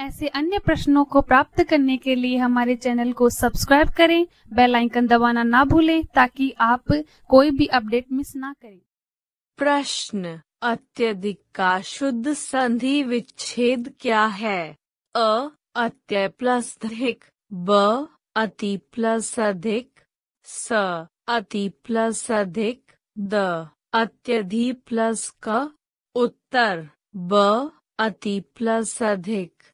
ऐसे अन्य प्रश्नों को प्राप्त करने के लिए हमारे चैनल को सब्सक्राइब करें बेल आइकन दबाना ना भूलें ताकि आप कोई भी अपडेट मिस ना करें प्रश्न अत्यधिक का शुद्ध संधि विच्छेद क्या है अ अत्य प्लस अधिक ब अति प्लस अधिक स अति प्लस अधिक द अत्यधि प्लस का उत्तर ब अति प्लस अधिक